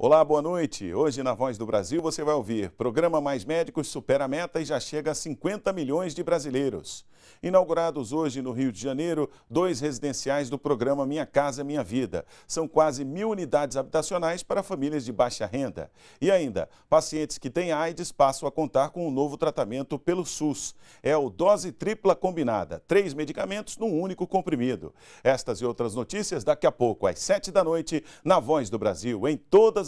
Olá, boa noite. Hoje na Voz do Brasil você vai ouvir: Programa Mais Médicos supera a meta e já chega a 50 milhões de brasileiros. Inaugurados hoje no Rio de Janeiro, dois residenciais do programa Minha Casa Minha Vida. São quase mil unidades habitacionais para famílias de baixa renda. E ainda, pacientes que têm AIDS passam a contar com um novo tratamento pelo SUS. É o dose tripla combinada, três medicamentos num único comprimido. Estas e outras notícias daqui a pouco, às 7 da noite, na Voz do Brasil, em todas